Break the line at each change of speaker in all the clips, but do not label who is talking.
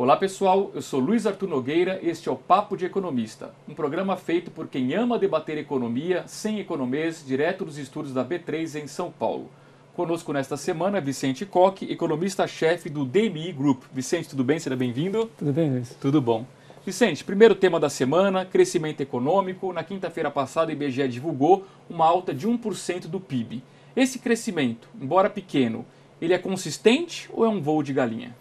Olá pessoal, eu sou Luiz Arthur Nogueira, este é o Papo de Economista, um programa feito por quem ama debater economia sem economês, direto dos estudos da B3 em São Paulo. Conosco nesta semana, Vicente Coque, economista-chefe do DMI Group. Vicente, tudo bem? Seja bem-vindo. Tudo bem, Luiz. Tudo bom. Vicente, primeiro tema da semana, crescimento econômico. Na quinta-feira passada, o IBGE divulgou uma alta de 1% do PIB. Esse crescimento, embora pequeno, ele é consistente ou é um voo de galinha?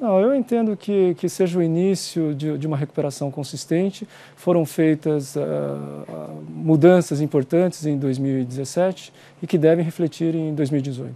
Não, eu entendo que, que seja o início de, de uma recuperação consistente. Foram feitas uh, mudanças importantes em 2017 e que devem refletir em 2018.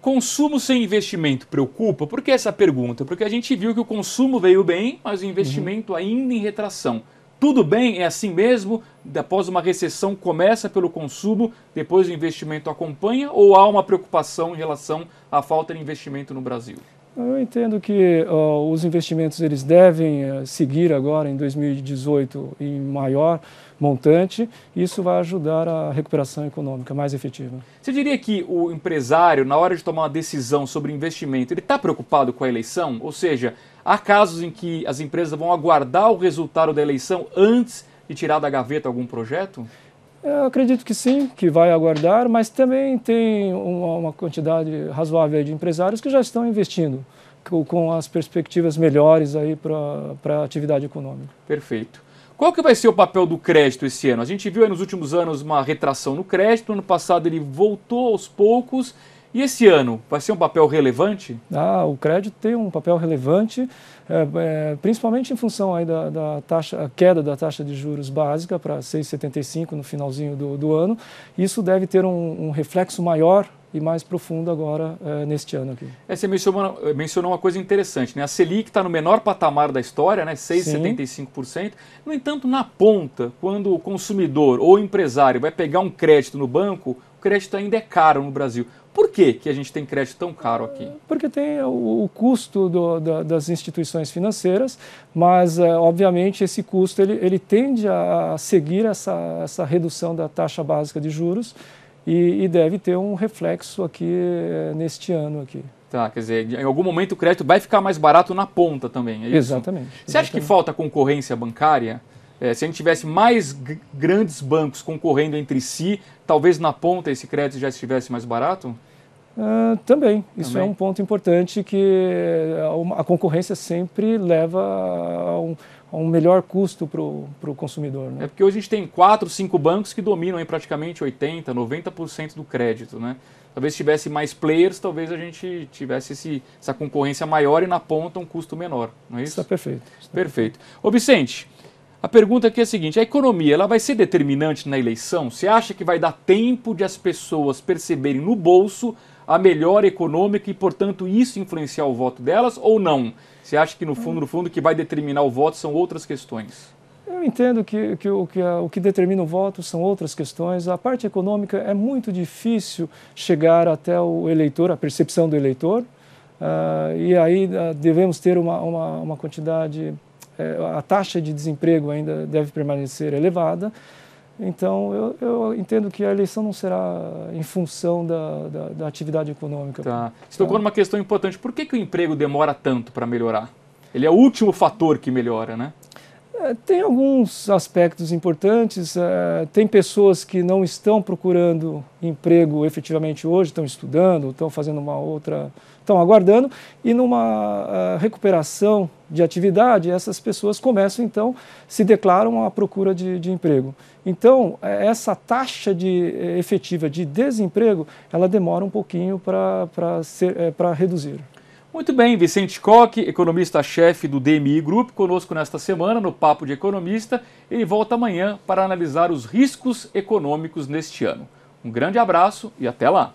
Consumo sem investimento preocupa? Por que essa pergunta? Porque a gente viu que o consumo veio bem, mas o investimento uhum. ainda em retração. Tudo bem, é assim mesmo? Após uma recessão, começa pelo consumo, depois o investimento acompanha? Ou há uma preocupação em relação à falta de investimento no Brasil?
Eu entendo que ó, os investimentos eles devem eh, seguir agora em 2018 em maior montante. Isso vai ajudar a recuperação econômica mais efetiva. Você diria
que o empresário, na hora de tomar uma decisão sobre investimento, ele está preocupado com a eleição? Ou seja, há casos em que as empresas vão aguardar o resultado da eleição antes de tirar da gaveta algum projeto?
Eu acredito que sim, que vai aguardar, mas também tem uma, uma quantidade razoável de empresários que já estão investindo com, com as perspectivas melhores aí para a atividade econômica.
Perfeito. Qual que vai ser o papel do crédito esse ano? A gente viu nos últimos anos uma retração no crédito, ano passado ele voltou aos poucos e esse ano vai ser um papel relevante?
Ah, o crédito tem um papel relevante, é, é, principalmente em função aí da, da taxa, queda da taxa de juros básica para 6,75 no finalzinho do, do, ano. Isso deve ter um, um reflexo maior e mais profundo agora é, neste ano aqui.
É, você mencionou, mencionou, uma coisa interessante, né? A Selic está no menor patamar da história, né? 6,75%. No entanto, na ponta, quando o consumidor ou o empresário vai pegar um crédito no banco, o crédito ainda é caro no Brasil. Por que, que a gente tem crédito tão caro aqui?
Porque tem o, o custo do, da, das instituições financeiras, mas, é, obviamente, esse custo ele, ele tende a seguir essa, essa redução da taxa básica de juros e, e deve ter um reflexo aqui eh, neste ano aqui.
Tá, quer dizer, em algum momento o crédito vai ficar mais barato na ponta também, é isso? Exatamente. Você exatamente. acha que falta concorrência bancária? É, se a gente tivesse mais grandes bancos concorrendo entre si, talvez na ponta esse crédito já estivesse mais barato?
Uh, também. Isso é também. é um ponto importante que eh, a, concorrência sempre leva a um, a um melhor custo para o consumidor. Né?
É porque hoje a gente tem quatro, cinco bancos que dominam praticamente 80%, 90% do crédito. Né? Talvez se tivesse mais players, talvez a gente tivesse esse, essa concorrência maior e na ponta um custo menor. Não é isso? Está perfeito. Está perfeito. Ô Vicente, a pergunta aqui é a seguinte: a economia ela vai ser determinante na eleição? Você acha que vai dar tempo de as pessoas perceberem no bolso a melhora econômica e, portanto, isso influenciar o voto delas ou não? Você acha que no fundo, no fundo, que vai determinar o voto são outras questões?
Eu entendo que, que, o, que a, o que determina o voto são outras questões. A parte econômica é muito difícil chegar até o eleitor, a percepção do eleitor. Uh, e aí uh, devemos ter uma, uma, uma quantidade é, a taxa de desemprego ainda deve permanecer elevada. Então, eu, eu, entendo que a eleição não será em função da, da, da atividade econômica. Tá. Você então, tocou
numa questão importante. Por que, que o emprego demora tanto para melhorar? Ele é o último fator que melhora, né?
É, tem alguns aspectos importantes. É, tem pessoas que não estão procurando emprego efetivamente hoje, estão estudando, estão fazendo uma outra, estão aguardando, e numa é, recuperação de atividade, essas pessoas começam então, se declaram à procura de, de emprego. Então, essa taxa de, efetiva de desemprego, ela demora um pouquinho para reduzir.
Muito bem, Vicente Koch, economista-chefe do DMI Group, conosco nesta semana no Papo de Economista. Ele volta amanhã para analisar os riscos econômicos neste ano. Um grande abraço e até lá!